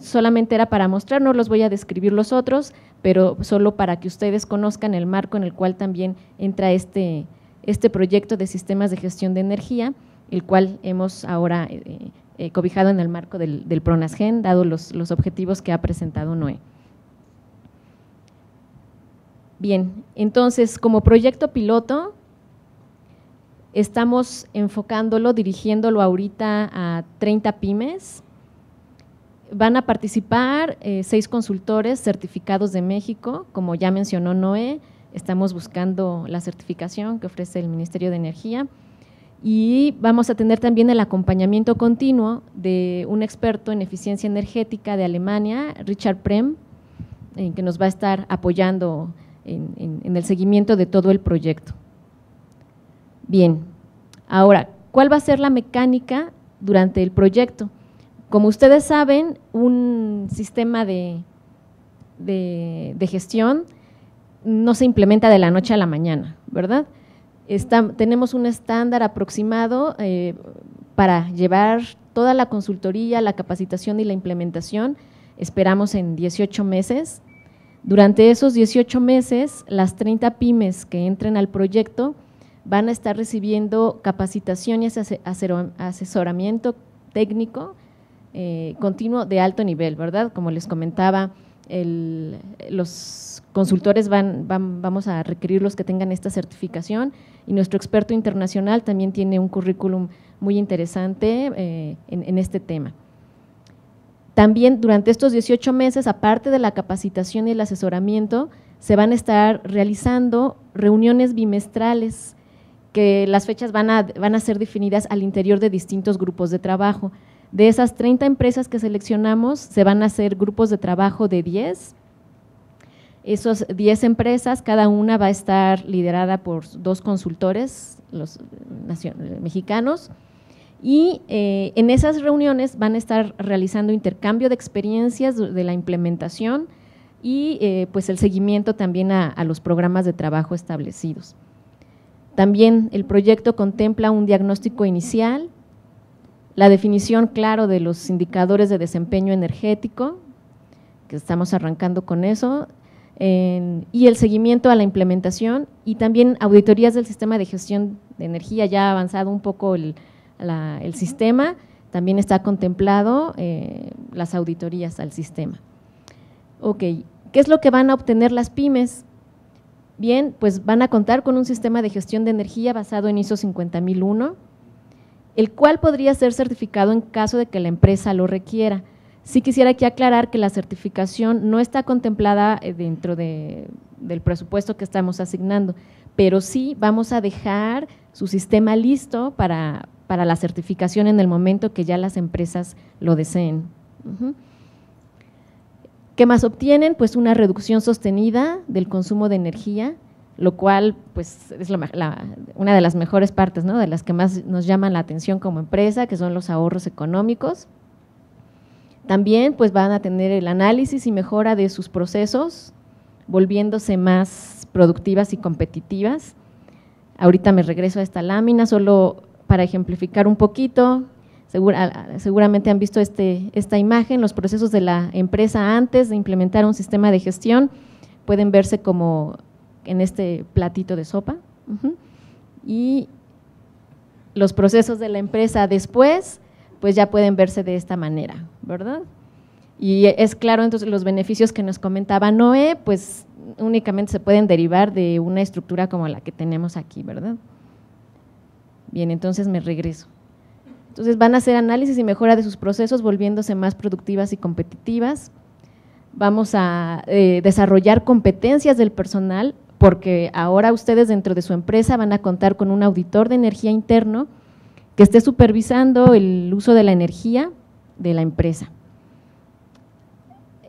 solamente era para mostrar, no los voy a describir los otros, pero solo para que ustedes conozcan el marco en el cual también entra este, este proyecto de sistemas de gestión de energía, el cual hemos ahora eh, cobijado en el marco del, PRONASGEN, dado los, los objetivos que ha presentado NOE. Bien, entonces, como proyecto piloto, Estamos enfocándolo, dirigiéndolo ahorita a 30 pymes. Van a participar eh, seis consultores certificados de México, como ya mencionó Noé, estamos buscando la certificación que ofrece el Ministerio de Energía y vamos a tener también el acompañamiento continuo de un experto en eficiencia energética de Alemania, Richard Prem, eh, que nos va a estar apoyando en el seguimiento de todo el proyecto. Bien, ahora, ¿cuál va a ser la mecánica durante el proyecto? Como ustedes saben, un sistema de, de, gestión no se implementa de la noche a la mañana, ¿verdad? tenemos un estándar aproximado eh, para llevar toda la consultoría, la capacitación y la implementación. Esperamos en 18 meses. Durante esos 18 meses, las 30 pymes que entren al proyecto van a estar recibiendo capacitación y asesoramiento técnico eh, continuo de alto nivel, ¿verdad? Como les comentaba, los consultores vamos a requerir los que tengan esta certificación y nuestro experto internacional también tiene un currículum muy interesante eh, en, en este tema. También durante estos 18 meses, aparte de la capacitación y el asesoramiento, se van a estar realizando reuniones bimestrales que las fechas van a, ser definidas al interior de distintos grupos de trabajo. De esas 30 empresas que seleccionamos, se van a hacer grupos de trabajo de 10. Esas 10 empresas, cada una va a estar liderada por dos consultores los mexicanos. Y eh, en esas reuniones van a estar realizando intercambio de experiencias de la implementación y eh, pues el seguimiento también a los programas de trabajo establecidos. También el proyecto contempla un diagnóstico inicial, la definición claro de los indicadores de desempeño energético, que estamos arrancando con eso, y el seguimiento a la implementación y también auditorías del sistema de gestión de energía, ya ha avanzado un poco el, sistema, también está contemplado eh, las auditorías al sistema. Ok, ¿qué es lo que van a obtener las pymes? Bien, pues van a contar con un sistema de gestión de energía basado en ISO 50001, el cual podría ser certificado en caso de que la empresa lo requiera. Sí quisiera aquí aclarar que la certificación no está contemplada eh, dentro del presupuesto que estamos asignando, pero sí vamos a dejar su sistema listo para, la certificación en el momento que ya las empresas lo deseen. ¿Qué más obtienen? Pues una reducción sostenida del consumo de energía, lo cual pues es una de las mejores partes, ¿no? de las que más nos llaman la atención como empresa, que son los ahorros económicos. También pues van a tener el análisis y mejora de sus procesos, volviéndose más productivas y competitivas. Ahorita me regreso a esta lámina solo para ejemplificar un poquito seguramente han visto este, esta imagen, los procesos de la empresa antes de implementar un sistema de gestión pueden verse como en este platito de sopa. Y los procesos de la empresa después, pues ya pueden verse de esta manera, ¿verdad? Y es claro, entonces, los beneficios que nos comentaba Noé, pues únicamente se pueden derivar de una estructura como la que tenemos aquí, ¿verdad? Bien, entonces me regreso. Entonces van a hacer análisis y mejora de sus procesos volviéndose más productivas y competitivas. Vamos a eh, desarrollar competencias del personal porque ahora ustedes dentro de su empresa van a contar con un auditor de energía interno que esté supervisando el uso de la energía de la empresa.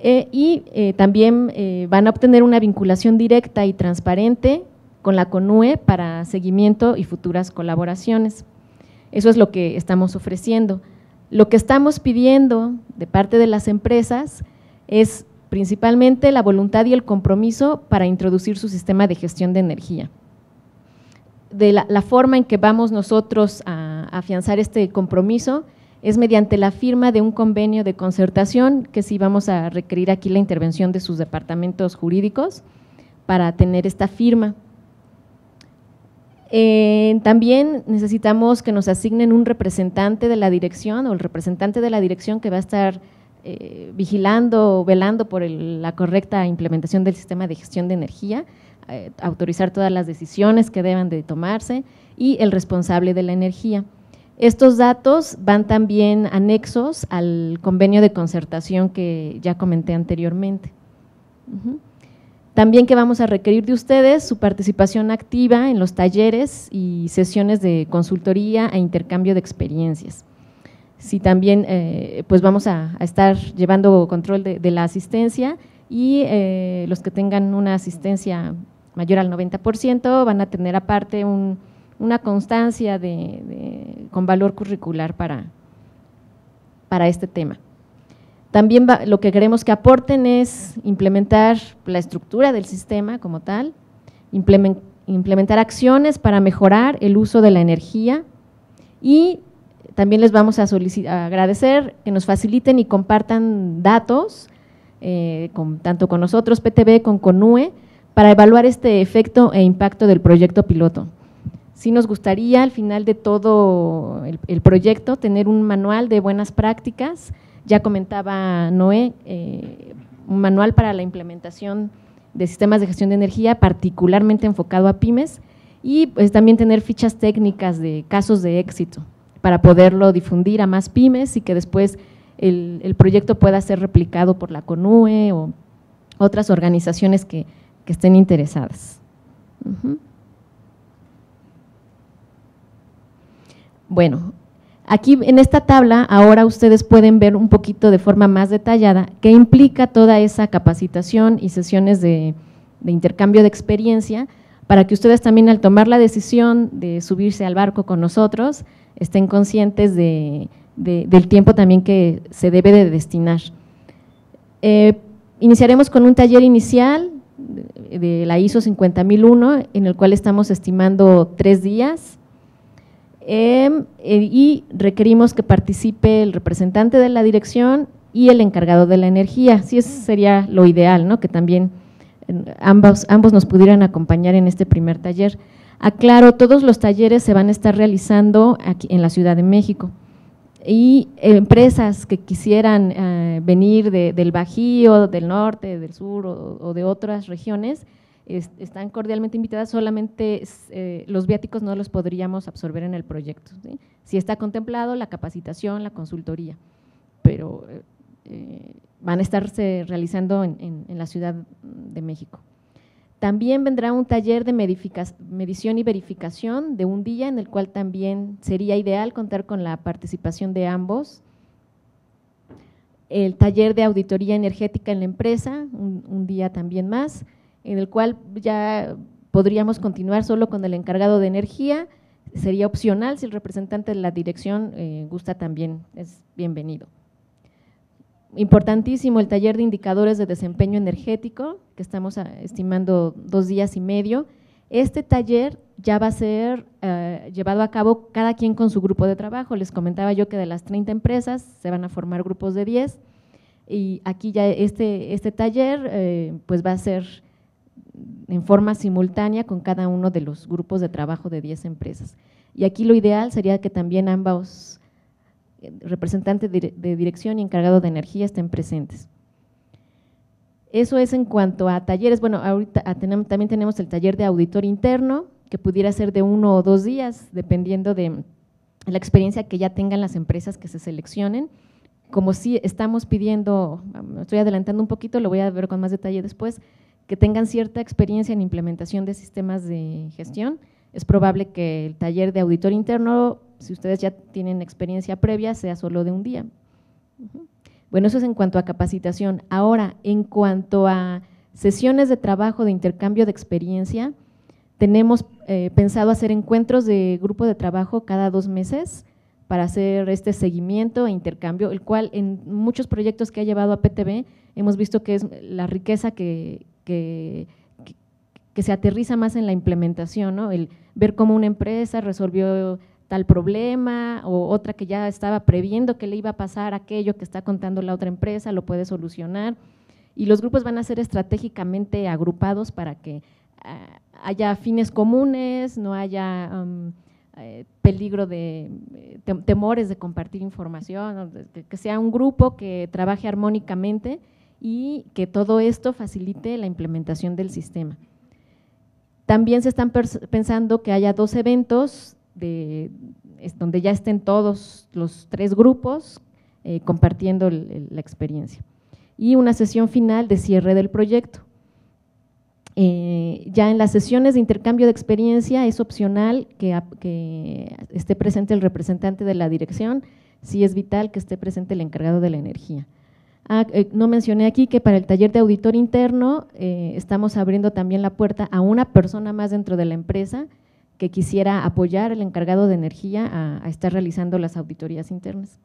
Eh, y eh, también van a obtener una vinculación directa y transparente con la CONUE para seguimiento y futuras colaboraciones. Eso es lo que estamos ofreciendo. Lo que estamos pidiendo de parte de las empresas es principalmente la voluntad y el compromiso para introducir su sistema de gestión de energía. De la, forma en que vamos nosotros a afianzar este compromiso es mediante la firma de un convenio de concertación, que sí vamos a requerir aquí la intervención de sus departamentos jurídicos para tener esta firma. Eh, también necesitamos que nos asignen un representante de la dirección o el representante de la dirección que va a estar eh, vigilando o velando por la correcta implementación del sistema de gestión de energía, eh, autorizar todas las decisiones que deban de tomarse y el responsable de la energía. Estos datos van también anexos al convenio de concertación que ya comenté anteriormente. También que vamos a requerir de ustedes su participación activa en los talleres y sesiones de consultoría e intercambio de experiencias. Si también eh, pues vamos a, estar llevando control de, la asistencia y eh, los que tengan una asistencia mayor al 90% van a tener aparte una constancia con valor curricular para, para este tema. También lo que queremos que aporten es implementar la estructura del sistema como tal, implementar acciones para mejorar el uso de la energía y también les vamos a, agradecer que nos faciliten y compartan datos, eh, tanto con nosotros, PTB, con CONUE, para evaluar este efecto e impacto del proyecto piloto. Sí nos gustaría al final de todo el proyecto tener un manual de buenas prácticas ya comentaba Noé, eh, un manual para la implementación de sistemas de gestión de energía, particularmente enfocado a pymes, y pues también tener fichas técnicas de casos de éxito para poderlo difundir a más pymes y que después el, proyecto pueda ser replicado por la CONUE o otras organizaciones que, estén interesadas. Bueno, Aquí en esta tabla ahora ustedes pueden ver un poquito de forma más detallada qué implica toda esa capacitación y sesiones de, intercambio de experiencia para que ustedes también al tomar la decisión de subirse al barco con nosotros estén conscientes del tiempo también que se debe de destinar. Eh, iniciaremos con un taller inicial de, la ISO 50001 en el cual estamos estimando tres días Em, eh, y requerimos que participe el representante de la dirección y el encargado de la energía. Sí, eso mm. sería lo ideal, ¿no? que también ambos, ambos nos pudieran acompañar en este primer taller. Aclaro, todos los talleres se van a estar realizando aquí en la Ciudad de México y empresas que quisieran eh, venir del Bajío, del norte, del sur o de otras regiones, están cordialmente invitadas, solamente eh, los viáticos no los podríamos absorber en el proyecto. Si está contemplado la capacitación, la consultoría, pero eh, eh, van a estarse realizando en, la Ciudad de México. También vendrá un taller de medición y verificación de un día en el cual también sería ideal contar con la participación de ambos. El taller de auditoría energética en la empresa, un día también más en el cual ya podríamos continuar solo con el encargado de energía, sería opcional si el representante de la dirección eh, gusta también, es bienvenido. Importantísimo el taller de indicadores de desempeño energético, que estamos ah, estimando dos días y medio. Este taller ya va a ser eh, llevado a cabo cada quien con su grupo de trabajo. Les comentaba yo que de las 30 empresas se van a formar grupos de 10 y aquí ya este, este taller eh, pues va a ser en forma simultánea con cada uno de los grupos de trabajo de 10 empresas. Y aquí lo ideal sería que también ambos eh, representantes de dirección y encargado de energía estén presentes. Eso es en cuanto a talleres. Bueno, ahorita también tenemos el taller de auditor interno, que pudiera ser de uno o dos días, dependiendo de la experiencia que ya tengan las empresas que se seleccionen. Como si sí estamos pidiendo, ah, estoy adelantando un poquito, lo voy a ver con más detalle después, que tengan cierta experiencia en implementación de sistemas de gestión, es probable que el taller de auditor interno, si ustedes ya tienen experiencia previa, sea solo de un día. Bueno, eso es en cuanto a capacitación. Ahora, en cuanto a sesiones de trabajo, de intercambio de experiencia, tenemos eh, pensado hacer encuentros de grupo de trabajo cada dos meses para hacer este seguimiento e intercambio, el cual en muchos proyectos que ha llevado a PTB hemos visto que es la riqueza que, que, se aterriza más en la implementación, ¿no? El ver cómo una empresa resolvió tal problema o otra que ya estaba previendo que le iba a pasar aquello que está contando la otra empresa, lo puede solucionar. Y los grupos van a ser estratégicamente agrupados para que ah, haya fines comunes, no haya um, eh, peligro de eh, temores de compartir información, que sea un grupo que trabaje armónicamente y que todo esto facilite la implementación del sistema. También se están pensando que haya dos eventos donde ya estén todos los tres grupos eh, compartiendo la experiencia. Y una sesión final de cierre del proyecto. Eh, ya en las sesiones de intercambio de experiencia es opcional que, que esté presente el representante de la dirección, sí es vital que esté presente el encargado de la energía. Ah, eh, no mencioné aquí que para el taller de auditor interno eh, estamos abriendo también la puerta a una persona más dentro de la empresa que quisiera apoyar al encargado de energía a, estar realizando las auditorías internas.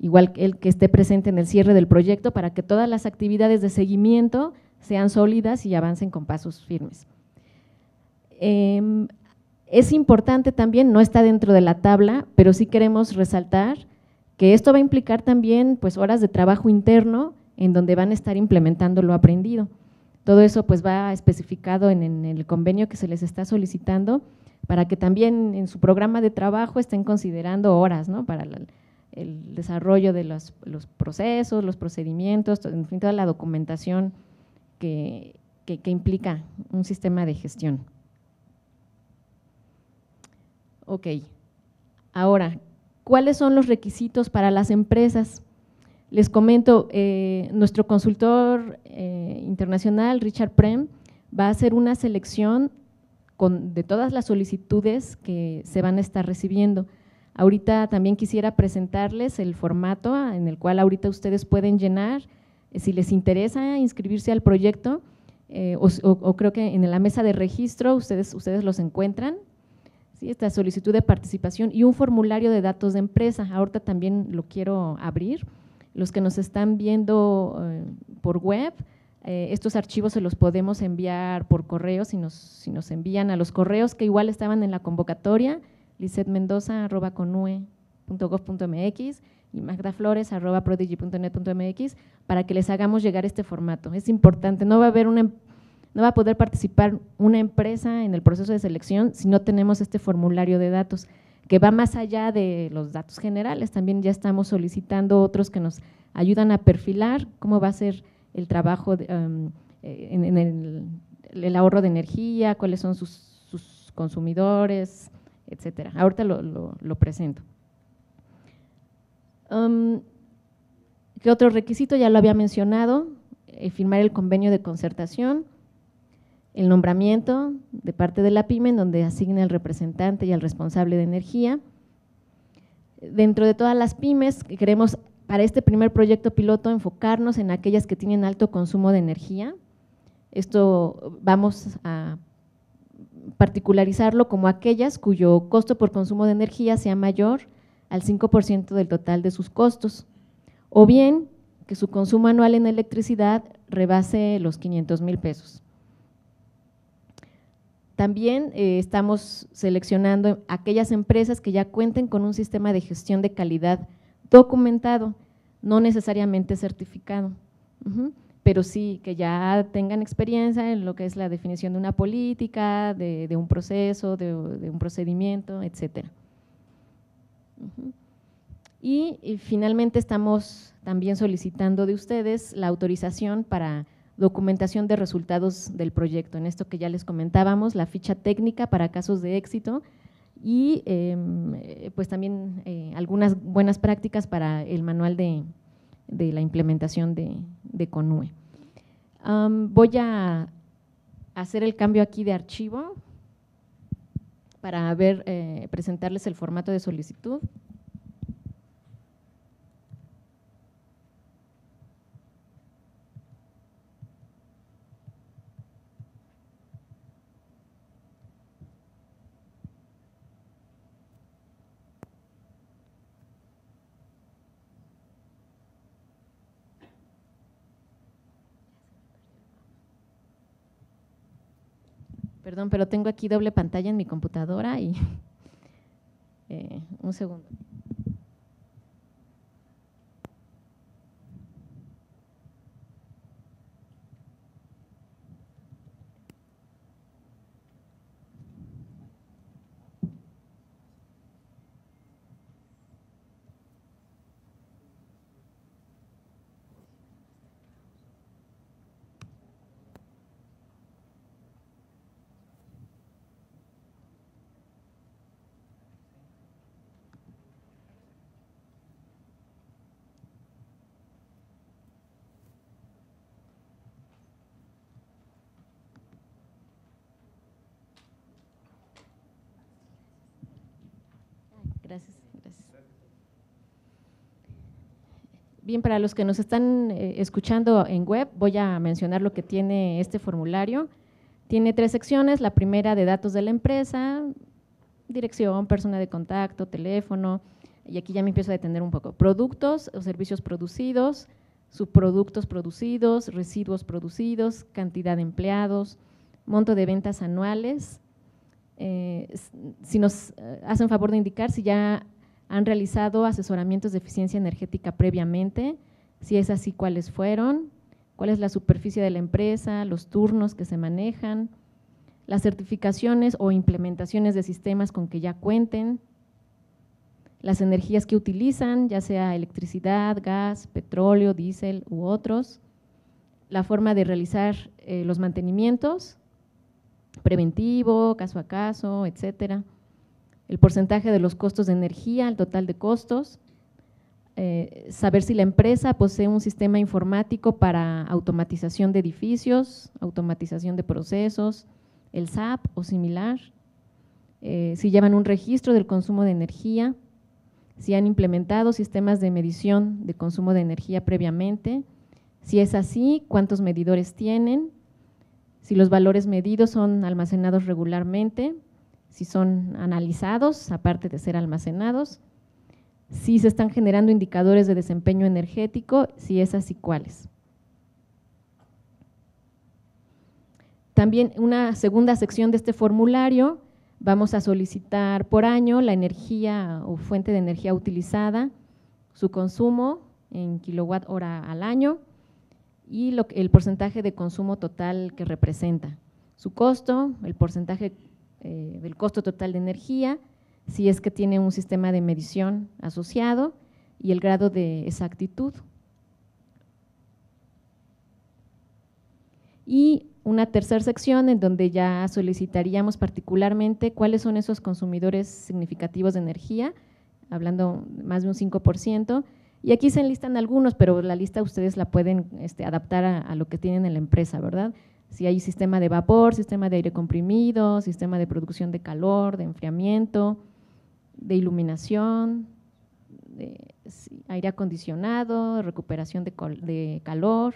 Igual que el que esté presente en el cierre del proyecto para que todas las actividades de seguimiento sean sólidas y avancen con pasos firmes. Em, es importante también, no está dentro de la tabla, pero sí queremos resaltar que esto va a implicar también pues horas de trabajo interno en donde van a estar implementando lo aprendido. Todo eso pues va especificado en, el convenio que se les está solicitando para que también en su programa de trabajo estén considerando horas para el desarrollo de los, procesos, los procedimientos, en fin, toda la documentación que, que implica un sistema de gestión. Ok, ahora, ¿Cuáles son los requisitos para las empresas? Les comento, eh, nuestro consultor eh, internacional, Richard Prem, va a hacer una selección de todas las solicitudes que se van a estar recibiendo. Ahorita también quisiera presentarles el formato ah, en el cual ahorita ustedes pueden llenar, eh, si les interesa inscribirse al proyecto, o, creo que en la mesa de registro ustedes, ustedes los encuentran, esta solicitud de participación y un formulario de datos de empresa. Ahorita también lo quiero abrir. Los que nos están viendo eh, por web, eh, estos archivos se los podemos enviar por correo, si nos, si nos envían a los correos que igual estaban en la convocatoria, lisetmendoza.conue.gov.mx y magdaflores.prodigy.net.mx, para que les hagamos llegar este formato. Es importante, no va a haber una em- no va a poder participar una empresa en el proceso de selección si no tenemos este formulario de datos, que va más allá de los datos generales. También ya estamos solicitando otros que nos ayudan a perfilar cómo va a ser el trabajo em, eh, en, el, ahorro de energía, cuáles son sus, consumidores, etcétera. Ahorita lo, presento. Em, ¿Qué otro requisito? Ya lo había mencionado, eh, firmar el convenio de concertación el nombramiento de parte de la PYME, en donde asigna al representante y al responsable de energía. Dentro de todas las pymes, queremos para este primer proyecto piloto enfocarnos en aquellas que tienen alto consumo de energía. Esto vamos a particularizarlo como aquellas cuyo costo por consumo de energía sea mayor al 5% del total de sus costos, o bien que su consumo anual en electricidad rebase los 500 mil pesos. También eh, estamos seleccionando aquellas empresas que ya cuenten con un sistema de gestión de calidad documentado, no necesariamente certificado, pero sí que ya tengan experiencia en lo que es la definición de una política, de, un proceso, de, un procedimiento, etcétera. y finalmente estamos también solicitando de ustedes la autorización para documentación de resultados del proyecto, en esto que ya les comentábamos, la ficha técnica para casos de éxito y em, eh, pues también eh, algunas buenas prácticas para el manual de, la implementación de, CONUE. voy a hacer el cambio aquí de archivo para ver, eh, presentarles el formato de solicitud. Perdón, pero tengo aquí doble pantalla en mi computadora y eh, un segundo. para los que nos están eh, escuchando en web, voy a mencionar lo que tiene este formulario. Tiene tres secciones, la primera de datos de la empresa, dirección, persona de contacto, teléfono, y aquí ya me empiezo a detener un poco. Productos o servicios producidos, subproductos producidos, residuos producidos, cantidad de empleados, monto de ventas anuales. Eh, si nos eh, hacen favor de indicar si ya ¿Han realizado asesoramientos de eficiencia energética previamente? Si es así, ¿cuáles fueron? ¿Cuál es la superficie de la empresa? ¿Los turnos que se manejan? ¿Las certificaciones o implementaciones de sistemas con que ya cuenten? ¿Las energías que utilizan, ya sea electricidad, gas, petróleo, diésel u otros? ¿La forma de realizar eh, los mantenimientos? preventivo, caso a caso, etcétera el porcentaje de los costos de energía, el total de costos, eh, saber si la empresa posee un sistema informático para automatización de edificios, automatización de procesos, el SAP o similar, eh, si llevan un registro del consumo de energía, si han implementado sistemas de medición de consumo de energía previamente, si es así, cuántos medidores tienen, si los valores medidos son almacenados regularmente, si son analizados, aparte de ser almacenados, si se están generando indicadores de desempeño energético, si es así, cuáles. También una segunda sección de este formulario, vamos a solicitar por año la energía o fuente de energía utilizada, su consumo en kilowatt hora al año y el porcentaje de consumo total que representa, su costo, el porcentaje eh, del costo total de energía, si es que tiene un sistema de medición asociado y el grado de exactitud. Y una tercera sección en donde ya solicitaríamos particularmente cuáles son esos consumidores significativos de energía, hablando más de un 5%, y aquí se enlistan algunos, pero la lista ustedes la pueden este, adaptar a, lo que tienen en la empresa, ¿verdad? si hay sistema de vapor, sistema de aire comprimido, sistema de producción de calor, de enfriamiento, de iluminación, de aire acondicionado, recuperación de, calor,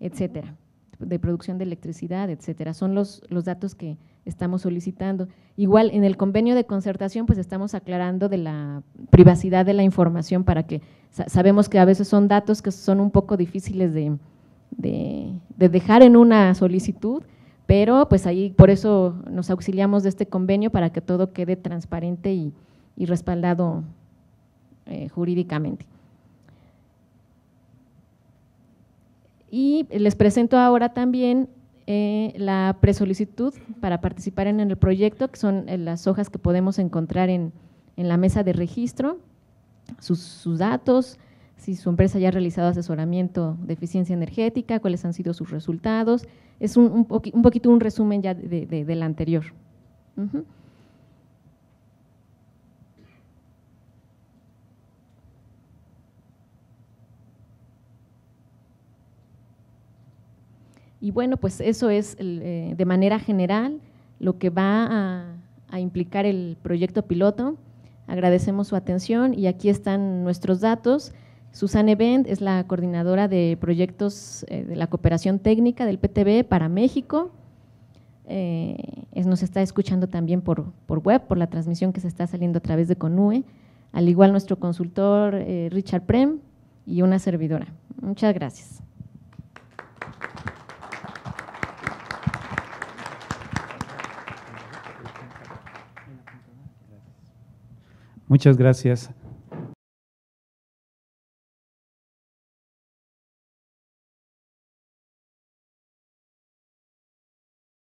etcétera, de producción de electricidad, etcétera. Son los, los datos que estamos solicitando. Igual en el convenio de concertación, pues estamos aclarando de la privacidad de la información para que sabemos que a veces son datos que son un poco difíciles de, de, dejar en una solicitud, pero pues ahí por eso nos auxiliamos de este convenio para que todo quede transparente y, respaldado eh, jurídicamente. Y les presento ahora también la eh, la presolicitud para participar en el proyecto, que son eh, las hojas que podemos encontrar en, la mesa de registro, sus datos, si su empresa ya ha realizado asesoramiento de eficiencia energética, cuáles han sido sus resultados. Es un, poquito un resumen ya del anterior. Y bueno, pues eso es eh, de manera general lo que va a, implicar el proyecto piloto. Agradecemos su atención y aquí están nuestros datos. Susanne Bend es la coordinadora de proyectos eh, de la cooperación técnica del PTB para México. Eh, nos está escuchando también por, web, por la transmisión que se está saliendo a través de CONUE, al igual nuestro consultor eh, Richard Prem y una servidora. Muchas gracias. Muchas gracias.